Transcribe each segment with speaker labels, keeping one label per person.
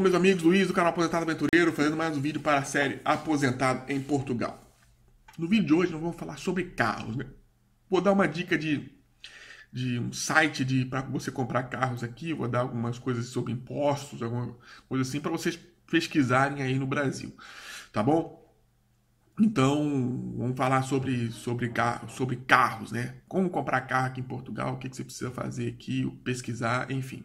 Speaker 1: Olá meus amigos, Luiz do canal Aposentado Aventureiro, fazendo mais um vídeo para a série Aposentado em Portugal. No vídeo de hoje nós vamos falar sobre carros, né? Vou dar uma dica de, de um site de para você comprar carros aqui, vou dar algumas coisas sobre impostos, alguma coisa assim para vocês pesquisarem aí no Brasil, tá bom? Então, vamos falar sobre, sobre, carro, sobre carros, né? Como comprar carro aqui em Portugal, o que, que você precisa fazer aqui, pesquisar, enfim.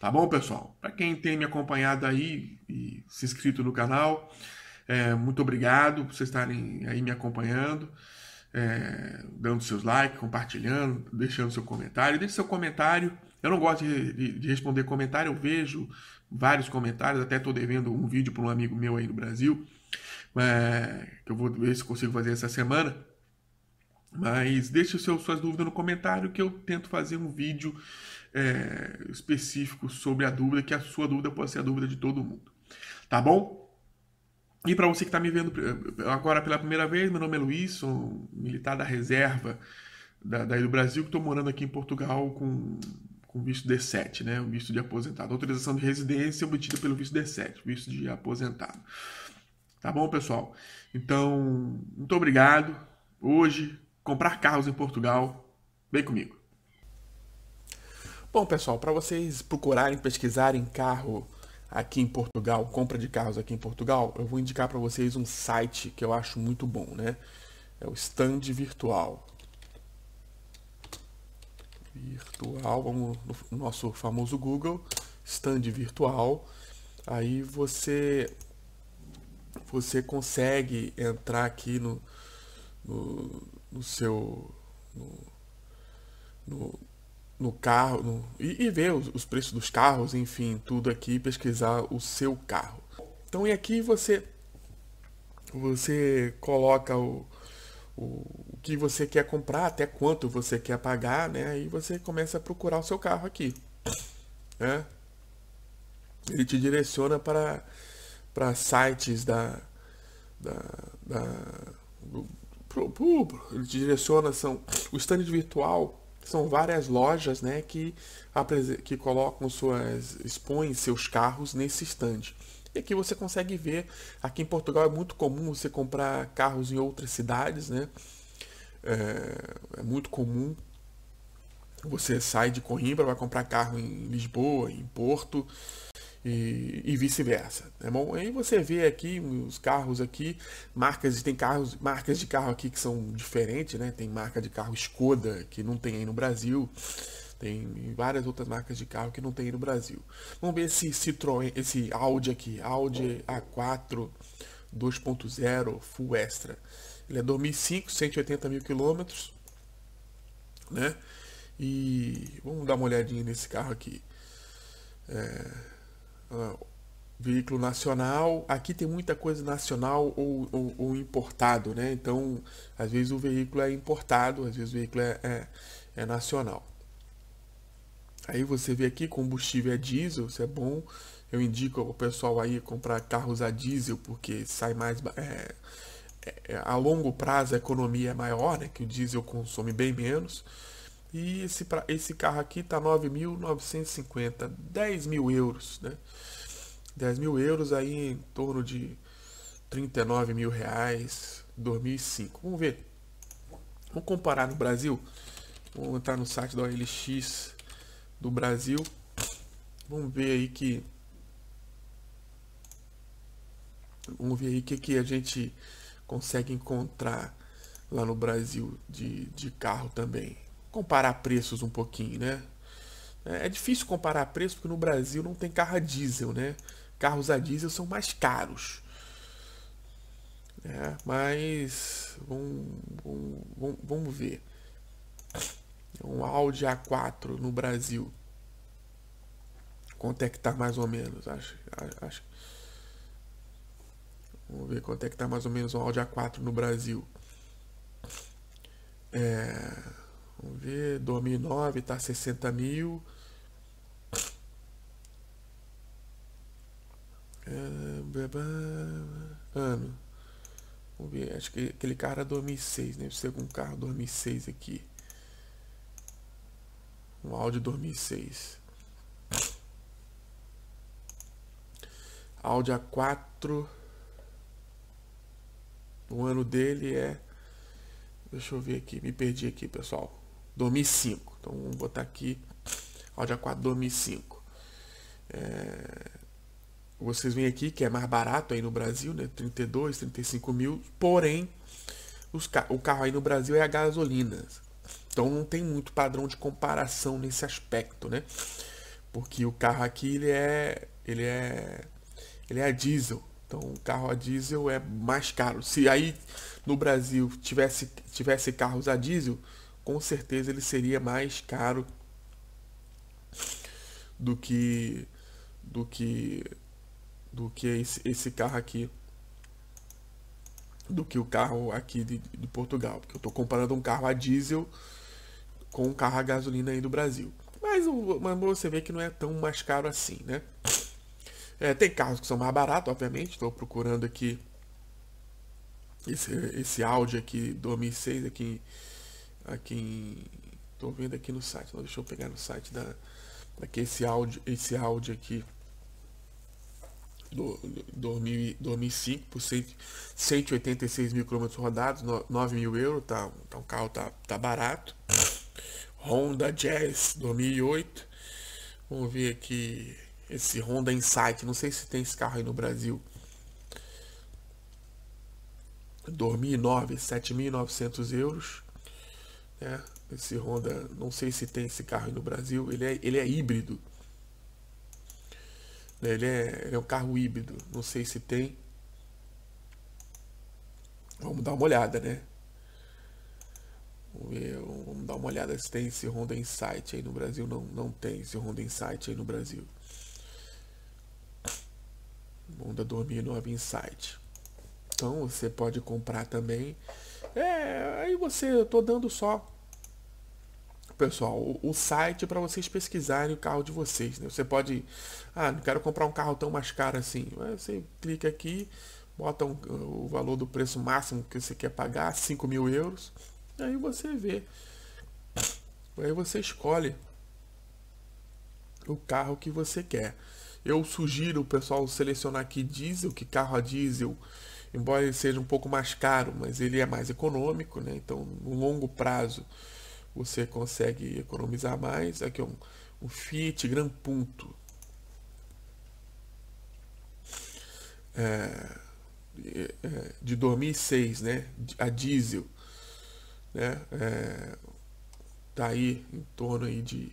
Speaker 1: Tá bom, pessoal? Para quem tem me acompanhado aí e se inscrito no canal, é, muito obrigado por vocês estarem aí me acompanhando, é, dando seus likes, compartilhando, deixando seu comentário. Deixe seu comentário. Eu não gosto de, de, de responder comentário, eu vejo vários comentários, até estou devendo um vídeo para um amigo meu aí no Brasil, é, que eu vou ver se consigo fazer essa semana. Mas deixe suas dúvidas no comentário que eu tento fazer um vídeo é, específico sobre a dúvida, que a sua dúvida pode ser a dúvida de todo mundo. Tá bom? E para você que está me vendo eh, agora pela primeira vez, meu nome é Luiz, sou militar da reserva da, daí do Brasil, que estou morando aqui em Portugal com, com visto D7, né? O visto de aposentado. Autorização de residência obtida pelo visto D7, visto de aposentado. Tá bom, pessoal? Então, muito obrigado. Hoje, comprar carros em Portugal, vem comigo. Bom, pessoal, para vocês procurarem, pesquisarem carro aqui em Portugal, compra de carros aqui em Portugal, eu vou indicar para vocês um site que eu acho muito bom, né? É o Stand Virtual. Virtual, vamos no nosso famoso Google, Stand Virtual. Aí você você consegue entrar aqui no, no, no seu no, no no carro no, e, e, ver os, os preços dos carros, enfim, tudo aqui, pesquisar o seu carro. Então e aqui você você coloca o, o, que você quer comprar, até quanto você quer pagar, né? Aí você começa a procurar o seu carro aqui, né? Ele te direciona para para sites da da, da pro, pro, ele te direciona são o stand virtual são várias lojas né, que, que colocam suas. expõem seus carros nesse stand. E aqui você consegue ver, aqui em Portugal é muito comum você comprar carros em outras cidades, né? É, é muito comum. Você sai de Coimbra, vai comprar carro em Lisboa, em Porto e, e vice-versa, tá bom? Aí você vê aqui os carros aqui, marcas, tem carros, marcas de carro aqui que são diferentes, né? Tem marca de carro Skoda, que não tem aí no Brasil, tem várias outras marcas de carro que não tem aí no Brasil. Vamos ver esse Citroën, esse Audi aqui, Audi A4 2.0 Full Extra. Ele é 2005, 180 mil quilômetros, né? E vamos dar uma olhadinha nesse carro aqui. É... Ah, veículo nacional. Aqui tem muita coisa nacional ou, ou, ou, importado, né? Então, às vezes o veículo é importado, às vezes o veículo é, é, é nacional. Aí você vê aqui, combustível é diesel, isso é bom. Eu indico ao pessoal aí comprar carros a diesel, porque sai mais... É, é, é, a longo prazo a economia é maior, né? Que o diesel consome bem menos. E esse, pra, esse carro aqui tá 9.950, 10 mil euros, né? 10 mil euros aí em torno de 39 mil reais, 2005. Vamos ver. Vamos comparar no Brasil. Vamos entrar no site da OLX do Brasil. Vamos ver aí que... Vamos ver aí que, que a gente consegue encontrar lá no Brasil de, de carro também comparar preços um pouquinho, né? É, é difícil comparar preço porque no Brasil não tem carro a diesel, né? Carros a diesel são mais caros. É, mas vamos, vamos, vamos ver. Um Audi A4 no Brasil. Quanto é que tá mais ou menos? Acho, acho. Vamos ver quanto é que tá mais ou menos um Audi A4 no Brasil. É Vamos ver, 2009 está 60 mil. Tá é, ano. Vamos ver, acho que aquele cara 2006, né? O segundo carro 2006 aqui. Um Audi 2006. Audi A4. O ano dele é. Deixa eu ver aqui, me perdi aqui, pessoal. 2005. Então vamos botar aqui Audi A4 2005. É, vocês veem aqui que é mais barato aí no Brasil, né? 32, 35 mil. Porém, os, o carro aí no Brasil é a gasolina. Então não tem muito padrão de comparação nesse aspecto, né? Porque o carro aqui ele é ele é ele é a diesel. Então o carro a diesel é mais caro. Se aí no Brasil tivesse tivesse carros a diesel, com certeza ele seria mais caro do que do que do que esse, esse carro aqui do que o carro aqui de, de Portugal porque eu estou comparando um carro a diesel com um carro a gasolina aí do Brasil mas, mas você vê que não é tão mais caro assim né é, tem carros que são mais baratos obviamente estou procurando aqui esse, esse Audi aqui 2006 aqui aqui em. estou vendo aqui no site. deixa eu pegar no site da aqui esse áudio, esse áudio aqui do, do, do 2005 por 186 mil quilômetros rodados, 9 mil euros, tá, tá um carro tá, tá barato. Honda Jazz 2008. Vamos ver aqui esse Honda Insight. Não sei se tem esse carro aí no Brasil. 2009, 7.900 euros. Né? Esse Honda, não sei se tem esse carro no Brasil, ele é, ele é híbrido. Né, ele é, ele é um carro híbrido, não sei se tem. Vamos dar uma olhada, né? Vamos, ver, vamos dar uma olhada se tem esse Honda Insight aí no Brasil. Não, não tem esse Honda Insight aí no Brasil. Honda 2009 Insight. Então você pode comprar também é, aí você, eu tô dando só, pessoal, o, o site para vocês pesquisarem o carro de vocês. Né? Você pode, ah, não quero comprar um carro tão mais caro assim. Você clica aqui, bota um, o valor do preço máximo que você quer pagar, 5 mil euros. Aí você vê. Aí você escolhe o carro que você quer. Eu sugiro o pessoal selecionar aqui diesel, que carro a diesel embora ele seja um pouco mais caro, mas ele é mais econômico, né? Então, no longo prazo, você consegue economizar mais. Aqui é um, um Fiat Gran Punto. É, é de 2006, né? A diesel, né? É, tá aí em torno aí de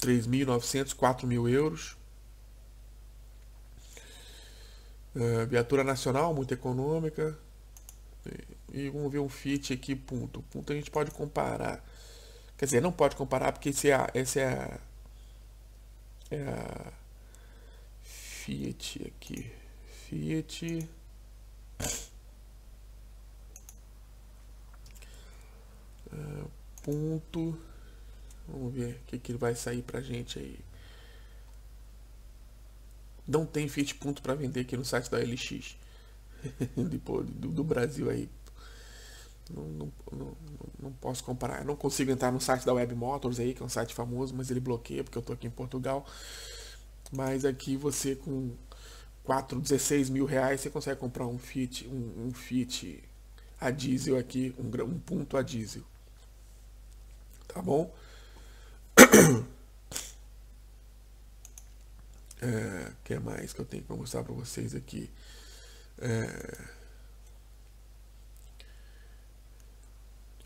Speaker 1: 3.900, 4.000 euros. É, viatura nacional, muito econômica. E vamos ver um Fit aqui, ponto. Ponto a gente pode comparar. Quer dizer, não pode comparar porque esse é a, esse é a, é a Fiat aqui. Fiat. É, ponto. Vamos ver o que, que vai sair pra gente aí. Não tem Fiat Punto para vender aqui no site da LX. Tipo, do, do Brasil aí. Não, não, não, não, posso comparar. Eu não consigo entrar no site da Web Motors aí, que é um site famoso, mas ele bloqueia porque eu estou aqui em Portugal. Mas aqui você com 4, 16 mil reais, você consegue comprar um Fiat, um, um Fiat a diesel aqui, um, um ponto a diesel. Tá bom? É, que é mais que eu tenho para mostrar para vocês aqui? É...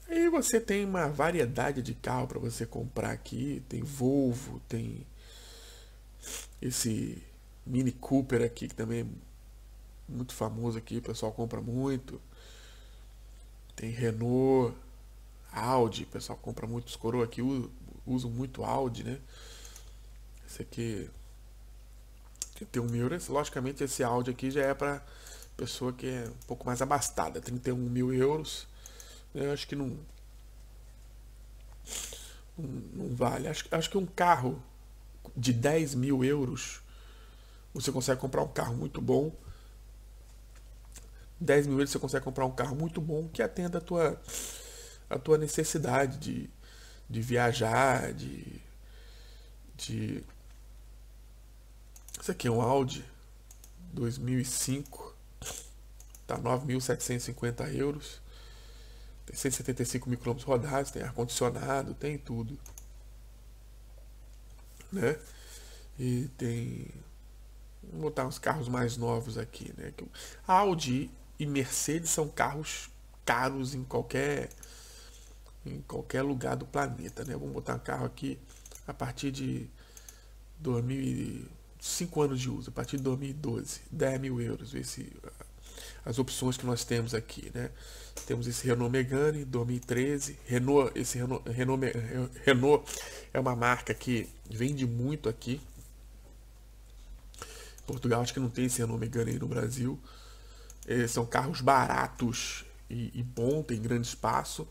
Speaker 1: Aí você tem uma variedade de carro para você comprar aqui. Tem Volvo, tem esse Mini Cooper aqui que também é muito famoso aqui, o pessoal compra muito. Tem Renault, Audi, o pessoal compra muito. Os coroa aqui usam muito Audi, né? Esse aqui 31 um euros. Logicamente, esse áudio aqui já é para pessoa que é um pouco mais abastada. 31 mil euros. Né, eu acho que não. Não, não vale. Acho, acho que um carro de 10 mil euros. Você consegue comprar um carro muito bom. 10 mil euros você consegue comprar um carro muito bom que atenda a tua, a tua necessidade de, de viajar, de, de isso aqui é um Audi 2005. Tá 9.750 euros. Tem 175 mil quilômetros rodados, tem ar-condicionado, tem tudo. Né? E tem. Vou botar uns carros mais novos aqui, né? Audi e Mercedes são carros caros em qualquer em qualquer lugar do planeta, né? Vamos botar um carro aqui a partir de 2000 5 anos de uso, a partir de 2012, 10 mil euros. Esse, ah, as opções que nós temos aqui, né? Temos esse Renault Megane 2013, Renault, esse Renault, Renault, Renault é uma marca que vende muito aqui. Portugal acho que não tem esse Renault Megane aí no Brasil. É, são carros baratos e, e bom, tem grande espaço.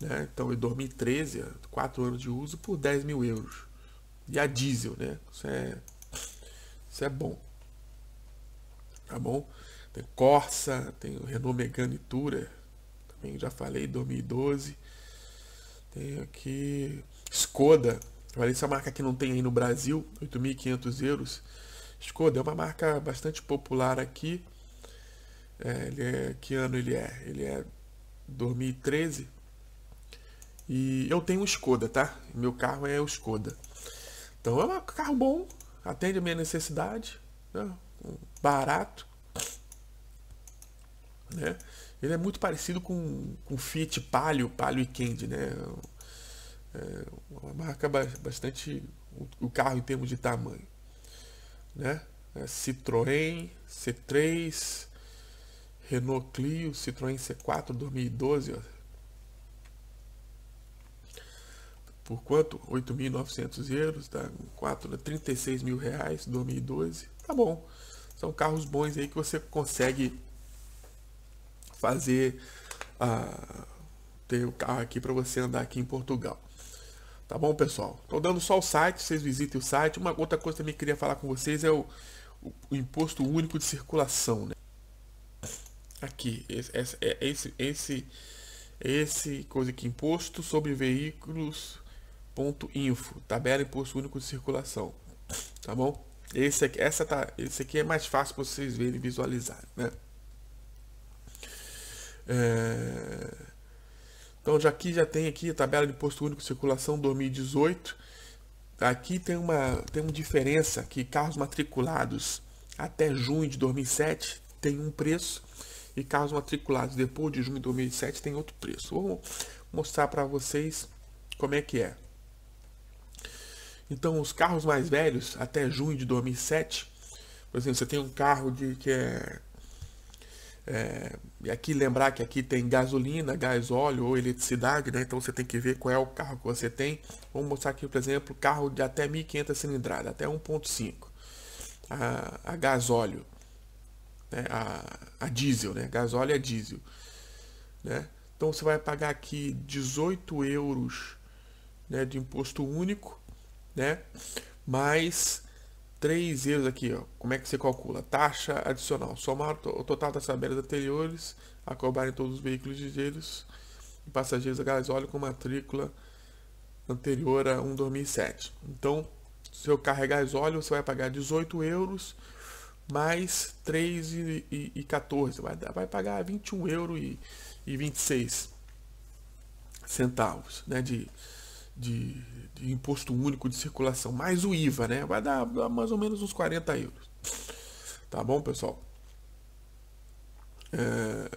Speaker 1: Né? Então, em 2013, 4 anos de uso por 10 mil euros. E a diesel, né? Isso é isso é bom. Tá bom? Tem Corsa, tem o Renault Megane Tourer, é, também já falei, 2012. Tem aqui Skoda, olha essa é marca que não tem aí no Brasil, 8.500 euros. Skoda é uma marca bastante popular aqui. É, ele é, que ano ele é? Ele é 2013. E eu tenho um Skoda, tá? Meu carro é o Skoda. Então é um carro bom, atende a minha necessidade, né? barato. Né? Ele é muito parecido com, com Fiat Palio, Palio e Candy, né? É uma marca bastante o carro em termos de tamanho, né? É Citroën C3, Renault Clio, Citroën C4 2012, por quanto? 8.900 euros, tá? 4, 36 mil reais, 2012. Tá bom. São carros bons aí que você consegue fazer uh, ter o carro aqui para você andar aqui em Portugal. Tá bom, pessoal? Estou dando só o site, vocês visitem o site. Uma outra coisa que eu queria falar com vocês é o, o, o imposto único de circulação, né? Aqui, esse, esse, é, esse, esse coisa aqui, é imposto sobre veículos .info, tabela imposto único de circulação, tá bom? Esse aqui, essa tá, esse aqui é mais fácil para vocês verem e visualizarem, né? É... Então já aqui já tem aqui a tabela de imposto único de circulação 2018. Aqui tem uma tem uma diferença que carros matriculados até junho de 2007 tem um preço e carros matriculados depois de junho de 2007 tem outro preço. Vou mostrar para vocês como é que é. Então, os carros mais velhos, até junho de 2007, por exemplo, você tem um carro de que é, é e aqui lembrar que aqui tem gasolina, gás óleo ou eletricidade, né? Então você tem que ver qual é o carro que você tem. Vamos mostrar aqui, por exemplo, carro de até 1.500 cilindrada, até 1.5 a, a gás óleo, né? a, a diesel, né? Gás óleo é diesel, né? Então você vai pagar aqui 18 euros né, de imposto único né? Mais 3 euros aqui, ó. Como é que você calcula? Taxa adicional. Somar o total das tabelas anteriores a em todos os veículos ligeiros e passageiros a gás óleo com matrícula anterior a 1 2007. Então, se eu carregar as óleo, você vai pagar 18 euros mais 3,14. e, e, Vai, vai pagar 21 euros e, e 26 centavos né, de, de, de imposto único de circulação, mais o IVA, né? Vai dar mais ou menos uns 40 euros. Tá bom, pessoal? É,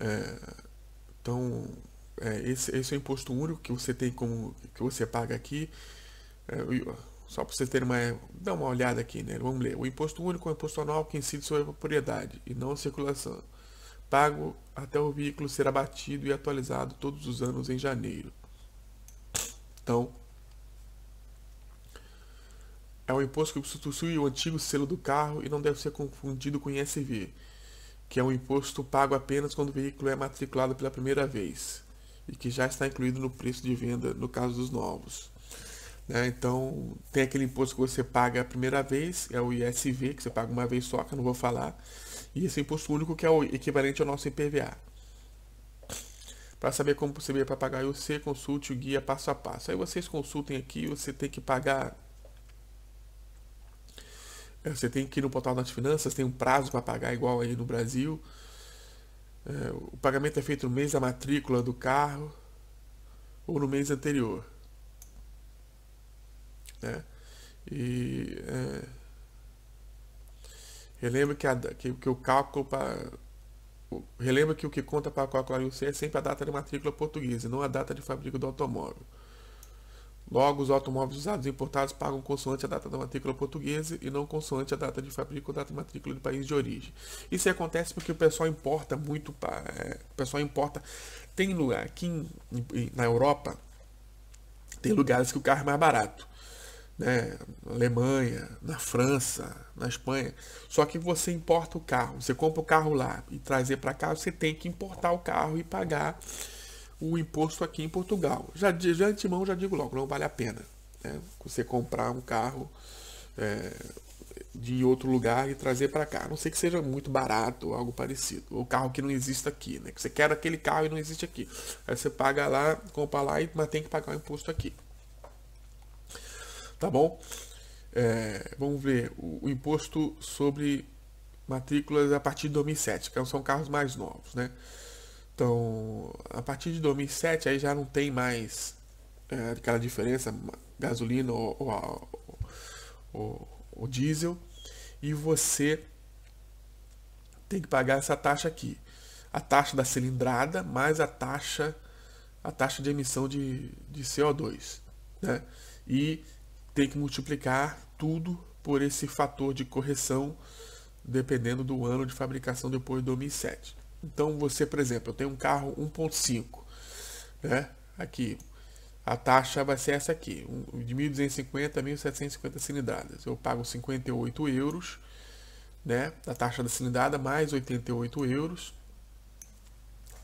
Speaker 1: é, então, é, esse, esse é o imposto único que você tem como que você paga aqui. É, só para vocês terem uma, dá uma olhada aqui, né? Vamos ler. O imposto único é o imposto anual que incide sobre a propriedade e não a circulação. Pago até o veículo ser abatido e atualizado todos os anos em janeiro. Então, é um imposto que substitui o antigo selo do carro e não deve ser confundido com ISV, que é um imposto pago apenas quando o veículo é matriculado pela primeira vez e que já está incluído no preço de venda no caso dos novos. Né? Então, tem aquele imposto que você paga a primeira vez, é o ISV, que você paga uma vez só, que eu não vou falar, e esse imposto único que é o equivalente ao nosso IPVA. Para saber como você subir pagar, você consulte o guia passo a passo. Aí vocês consultem aqui, você tem que pagar. É, você tem que ir no portal das finanças, tem um prazo para pagar igual aí no Brasil. É, o pagamento é feito no mês da matrícula do carro ou no mês anterior. Né? E é, eu lembro que, a, que, que o cálculo para Tipo, relembra que o que conta para a Coca-Cola é sempre a data de matrícula portuguesa, e não a data de fabrico do automóvel. Logo, os automóveis usados e importados pagam consoante a data da matrícula portuguesa e não consoante a data de fabrico ou data de matrícula do país de origem. Isso acontece porque o pessoal importa muito, é, o pessoal importa. Tem lugar aqui em, na Europa, tem lugares que o carro é mais barato né, na Alemanha, na França, na Espanha. Só que você importa o carro, você compra o carro lá e trazer para cá, você tem que importar o carro e pagar o imposto aqui em Portugal. Já de, de antemão já digo logo, não vale a pena né, você comprar um carro é, de outro lugar e trazer para cá. A não sei que seja muito barato ou algo parecido. Ou carro que não existe aqui, né? Que você quer aquele carro e não existe aqui. Aí você paga lá, compra lá, mas tem que pagar o imposto aqui. Tá bom? É, vamos ver, o, o, imposto sobre matrículas a partir de 2007, que são carros mais novos, né? Então, a partir de 2007 aí já não tem mais é, aquela diferença gasolina ou, ou, ou, ou diesel e você tem que pagar essa taxa aqui. A taxa da cilindrada mais a taxa a taxa de emissão de, de CO2. Né? E tem que multiplicar tudo por esse fator de correção dependendo do ano de fabricação depois de 2007. Então você, por exemplo, eu tenho um carro 1.5, né? Aqui a taxa vai ser essa aqui, de 1.250 a 1.750 cilindradas. Eu pago 58 euros, né? Da taxa da cilindrada mais 88 euros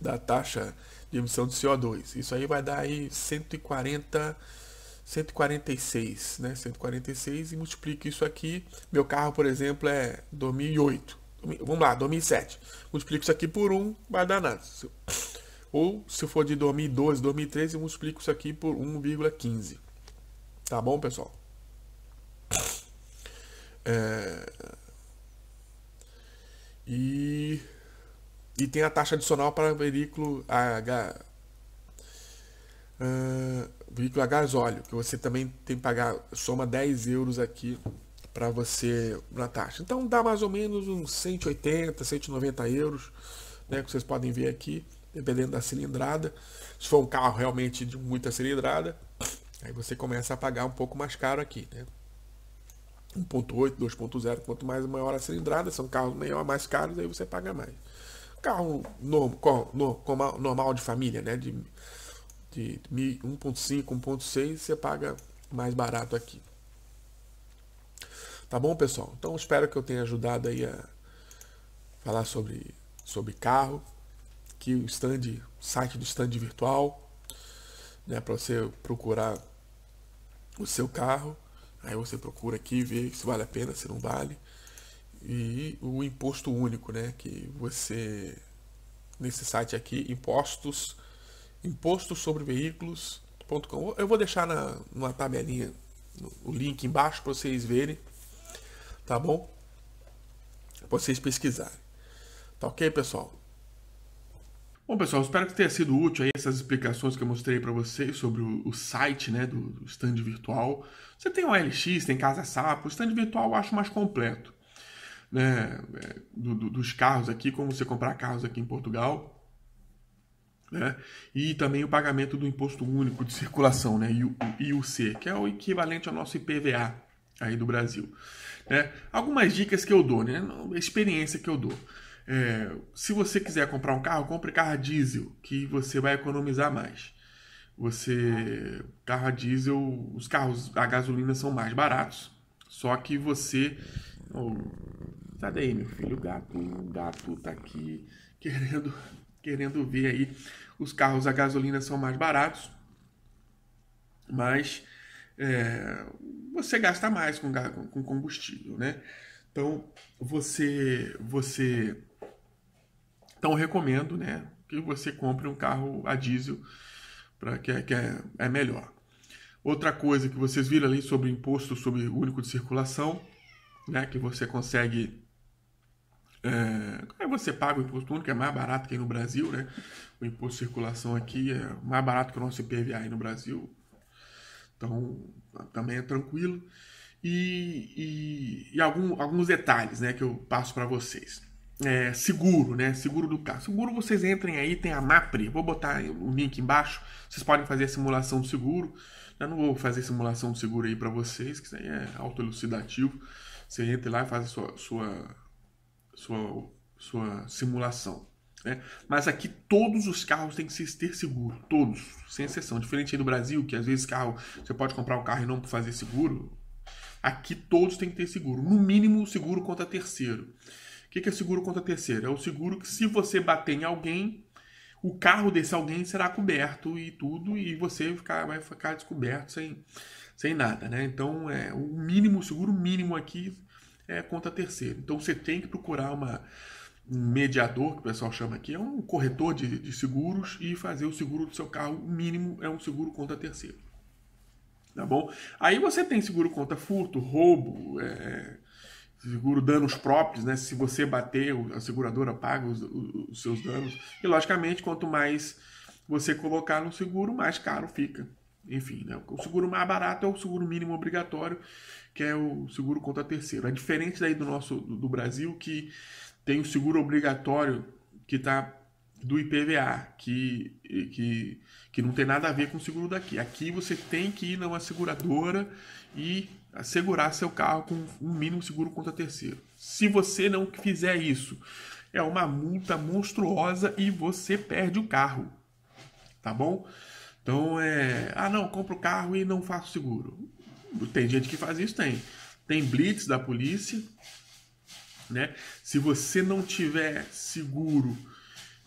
Speaker 1: da taxa de emissão de CO2. Isso aí vai dar aí 140 146, né? 146 e multiplico isso aqui. Meu carro, por exemplo, é 2008. Vamos lá, 2007. Multiplico isso aqui por 1, vai dar nada. Ou se for de 2012, 2013, multiplico isso aqui por 1,15. Tá bom, pessoal? É... E... e tem a taxa adicional para veículo H... Ah, veículo a gasóleo, que você também tem que pagar, soma 10 euros aqui para você na taxa. Então dá mais ou menos uns 180, 190 euros, né, que vocês podem ver aqui, dependendo da cilindrada. Se for um carro realmente de muita cilindrada, aí você começa a pagar um pouco mais caro aqui, né? 1.8, 2.0, quanto mais maior a cilindrada, são carros maior, mais caros, aí você paga mais. Carro normal, normal de família, né? De de 1.5, 1.6, você paga mais barato aqui. Tá bom, pessoal? Então espero que eu tenha ajudado aí a falar sobre, sobre carro, que o stand, site do stand virtual, né, para você procurar o seu carro. Aí você procura aqui, vê se vale a pena, se não vale. E o imposto único, né, que você nesse site aqui, impostos imposto sobre veículos.com. Eu vou deixar na numa tabelinha o link embaixo para vocês verem, tá bom? Para vocês pesquisarem. Tá OK, pessoal? Bom, pessoal, espero que tenha sido útil aí essas explicações que eu mostrei para vocês sobre o, o, site, né, do, do stand virtual. Você tem o LX, tem Casa Sapo, o stand virtual eu acho mais completo, né, é, do, do, dos carros aqui, como você comprar carros aqui em Portugal. Né? E também o pagamento do Imposto Único de Circulação, né? IUC, que é o equivalente ao nosso IPVA aí do Brasil. Né? Algumas dicas que eu dou, né? experiência que eu dou. É, se você quiser comprar um carro, compre carro a diesel, que você vai economizar mais. Você carro a diesel, os carros a gasolina são mais baratos. Só que você oh, sai daí, meu filho, o gato, o gato tá aqui querendo querendo ver aí os carros a gasolina são mais baratos, mas é, você gasta mais com, com combustível, né? Então você você então recomendo, né, que você compre um carro a diesel para que, é, que é, é melhor. Outra coisa que vocês viram ali sobre imposto sobre o único de circulação, né, que você consegue é, é, você paga o imposto único, é mais barato que aí no Brasil, né? O imposto de circulação aqui é mais barato que o nosso IPVA aí no Brasil. Então, também é tranquilo. E, e, e algum, alguns detalhes né, que eu passo para vocês. É, seguro, né? Seguro do carro. Seguro, vocês entrem aí, tem a MAPRE. Vou botar o link embaixo. Vocês podem fazer a simulação do seguro. Eu não vou fazer simulação do seguro aí para vocês, que isso aí é autoelucidativo. Você entra lá e faz a sua, sua sua, sua simulação. Né? Mas aqui todos os carros têm que ter seguro, todos, sem exceção. Diferente aí do Brasil, que às vezes carro você pode comprar um carro e não fazer seguro. Aqui todos têm que ter seguro, no mínimo seguro contra terceiro. O que é seguro contra terceiro? É o seguro que se você bater em alguém, o carro desse alguém será coberto e tudo, e você ficar, vai ficar descoberto sem, sem nada, né? Então, é, o mínimo, seguro mínimo aqui é conta terceiro. Então você tem que procurar uma, um mediador, que o pessoal chama aqui, é um corretor de, de seguros e fazer o seguro do seu carro o mínimo, é um seguro conta terceiro. Tá bom? Aí você tem seguro contra furto, roubo, é, seguro danos próprios, né? Se você bater, a seguradora paga os, os seus danos. E logicamente, quanto mais você colocar no seguro, mais caro fica. Enfim, né? o seguro mais barato é o seguro mínimo obrigatório, que é o seguro contra terceiro. É diferente daí do nosso do Brasil, que tem o seguro obrigatório que está do IPVA, que, que, que não tem nada a ver com o seguro daqui. Aqui você tem que ir numa seguradora e assegurar seu carro com um mínimo seguro contra terceiro. Se você não fizer isso, é uma multa monstruosa e você perde o carro. Tá bom? Então é. Ah, não, compro o carro e não faço seguro. Tem gente que faz isso, tem. Tem blitz da polícia, né? Se você não tiver seguro,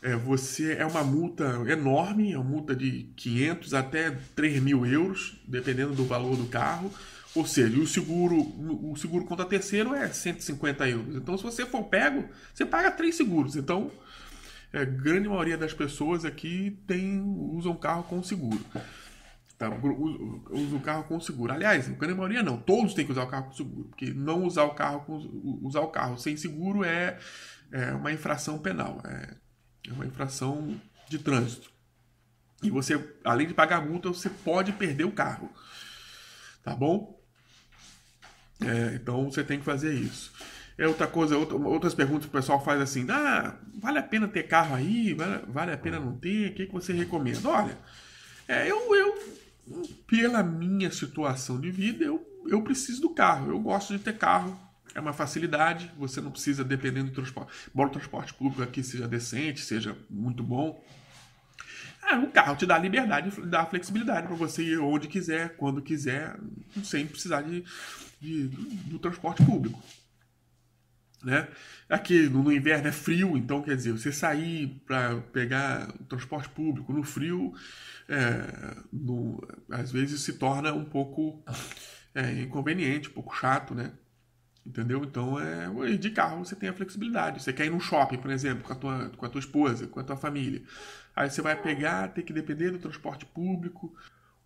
Speaker 1: é, você é uma multa enorme, é uma multa de 500 até 3 mil euros, dependendo do valor do carro. Ou seja, o seguro, o seguro contra terceiro é 150 euros. Então, se você for pego, você paga três seguros. Então, a é, grande maioria das pessoas aqui tem, usam carro com seguro. Tá? Usa o carro com seguro. Aliás, na grande maioria não. Todos têm que usar o carro com seguro. Porque não usar o carro, com, usar o carro sem seguro é, é uma infração penal. É, é uma infração de trânsito. E você, além de pagar multa, você pode perder o carro. Tá bom? É, então você tem que fazer isso. É outra coisa, outras perguntas que o pessoal faz assim: ah, vale a pena ter carro aí? Vale, vale a pena não ter? O que, que você recomenda? Olha, é, eu, eu pela minha situação de vida, eu, eu preciso do carro. Eu gosto de ter carro. É uma facilidade, você não precisa, dependendo do transporte. Embora o transporte público aqui seja decente, seja muito bom. Ah, o carro te dá liberdade, dá flexibilidade para você ir onde quiser, quando quiser, sem precisar de, de do, do transporte público. Né? Aqui no inverno é frio, então quer dizer, você sair para pegar transporte público no frio, é, no, às vezes se torna um pouco é, inconveniente, um pouco chato, né? Entendeu? Então, é, de carro você tem a flexibilidade. Você quer ir no shopping, por exemplo, com a, tua, com a tua esposa, com a tua família. Aí você vai pegar, tem que depender do transporte público.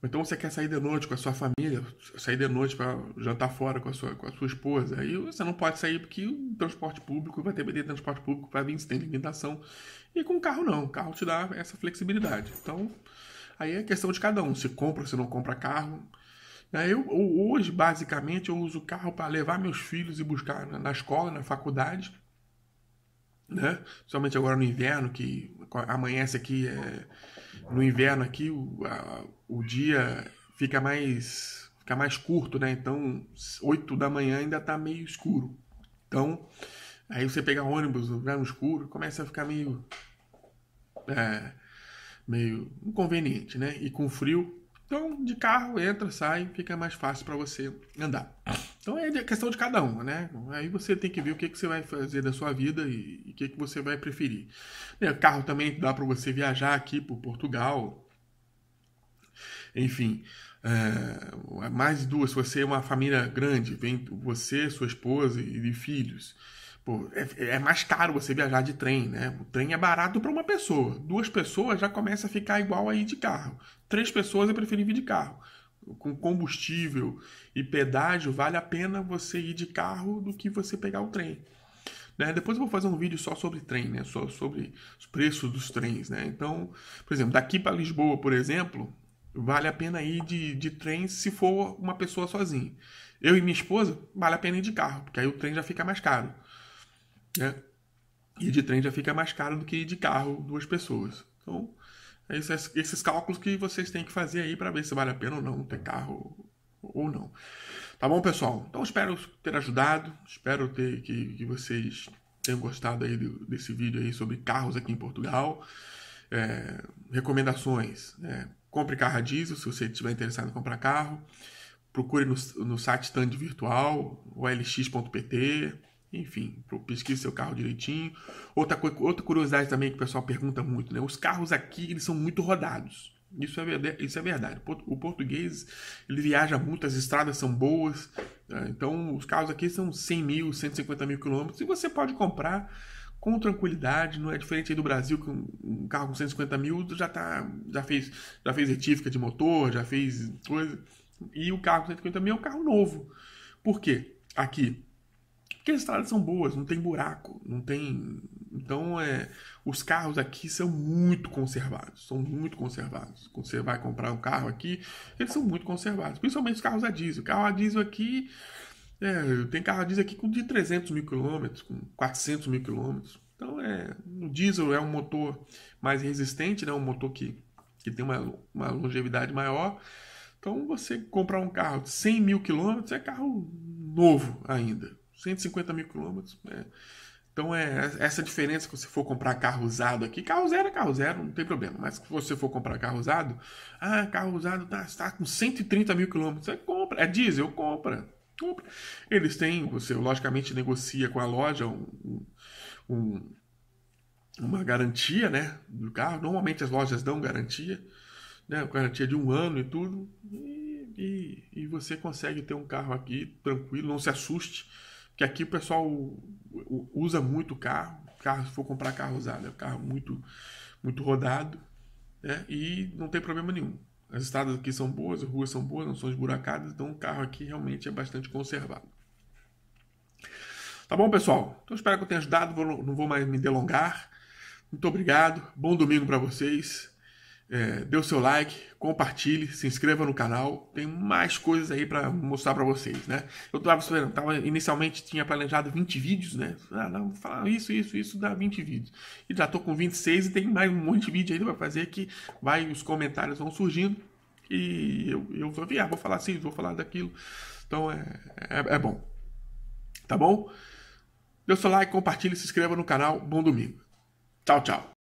Speaker 1: Então você quer sair de noite com a sua família, sair de noite para jantar fora com a, sua, com a sua esposa. Aí você não pode sair porque o transporte público vai ter que ter transporte público para vir, se tem limitação. E com o carro não, o carro te dá essa flexibilidade. Então aí é questão de cada um, se compra ou se não compra carro. Né, eu hoje basicamente eu uso o carro para levar meus filhos e buscar na escola, na faculdade. Né? Principalmente agora no inverno, que amanhece aqui é no inverno aqui o, a, o dia fica mais fica mais curto, né? Então, 8 da manhã ainda tá meio escuro. Então, aí você pega ônibus, vai no escuro, começa a ficar meio é, meio inconveniente, né? E com frio então, de carro, entra, sai, fica mais fácil para você andar. Então, é questão de cada um, né? Aí você tem que ver o que, que você vai fazer da sua vida e o que, que você vai preferir. O né, carro também dá para você viajar aqui por Portugal. Enfim, é, mais duas, se você é uma família grande, vem você, sua esposa e filhos. Pô, é, é, mais caro você viajar de trem, né? O trem é barato para uma pessoa. Duas pessoas já começa a ficar igual aí de carro. Três pessoas eu prefiro ir de carro. Com combustível e pedágio, vale a pena você ir de carro do que você pegar o trem. Né? Depois eu vou fazer um vídeo só sobre trem, né? Só sobre os preços dos trens, né? Então, por exemplo, daqui para Lisboa, por exemplo, vale a pena ir de, de trem se for uma pessoa sozinha. Eu e minha esposa, vale a pena ir de carro, porque aí o trem já fica mais caro. Né? E de trem já fica mais caro do que de carro, duas pessoas. Então, esses, é é esses cálculos que vocês têm que fazer aí para ver se vale a pena ou não ter carro ou não. Tá bom, pessoal? Então, espero ter ajudado. Espero ter que, que vocês tenham gostado aí do, desse vídeo aí sobre carros aqui em Portugal. É, recomendações. Né? Compre carro a diesel se você estiver interessado em comprar carro. Procure no, no site stand virtual, olx.pt, enfim, pesquise seu carro direitinho. Outra, outra curiosidade também que o pessoal pergunta muito, né? Os carros aqui eles são muito rodados. Isso é, verdade, isso é verdade. O português ele viaja muito, as estradas são boas. Né? Então, os carros aqui são 100 mil, 150 mil quilômetros. E você pode comprar com tranquilidade, não é diferente do Brasil, que um carro com 150 mil já, tá, já, fez, já fez retífica de motor, já fez coisa. E o carro com 150 mil é um carro novo. Por quê? Aqui, porque as estradas são boas, não tem buraco, não tem. Então, é, os carros aqui são muito conservados, são muito conservados. Quando você vai comprar um carro aqui, eles são muito conservados, principalmente os carros a diesel. o Carro a diesel aqui, é, tem carro a diesel aqui com de 300 mil quilômetros, com 400 mil quilômetros. Então, é, o diesel é um motor mais resistente, né, um motor que, que tem uma, uma longevidade maior. Então, você comprar um carro de 100 mil quilômetros é carro novo ainda. 150 mil quilômetros. Né? Então é essa diferença que você for comprar carro usado aqui, carro zero é carro zero, não tem problema. Mas se você for comprar carro usado, ah, carro usado está tá com 130 mil quilômetros, é compra, é diesel, compra, compra. Eles têm, você logicamente negocia com a loja um, um, uma garantia, né, do carro. Normalmente as lojas dão garantia, né, garantia de um ano e tudo, e, e, e você consegue ter um carro aqui tranquilo, não se assuste que aqui o pessoal usa muito o carro, carro se for comprar carro usado, é um carro muito, muito rodado, né? E não tem problema nenhum. As estradas aqui são boas, as ruas são boas, não são esburacadas, então o carro aqui realmente é bastante conservado. Tá bom, pessoal? Então espero que eu tenha ajudado, não vou mais me delongar. Muito obrigado, bom domingo para vocês. É, dê o seu like, compartilhe, se inscreva no canal. Tem mais coisas aí para mostrar para vocês, né? Eu tava, tava, inicialmente tinha planejado 20 vídeos, né? Ah, não, falar isso, isso, isso dá 20 vídeos. E já tô com 26 e tem mais um monte de vídeo ainda para fazer que vai os comentários vão surgindo e eu, eu vou enviar, ah, vou falar assim, vou falar daquilo. Então é, é, é bom. Tá bom? Dê o seu like, compartilhe, se inscreva no canal. Bom domingo. Tchau, tchau.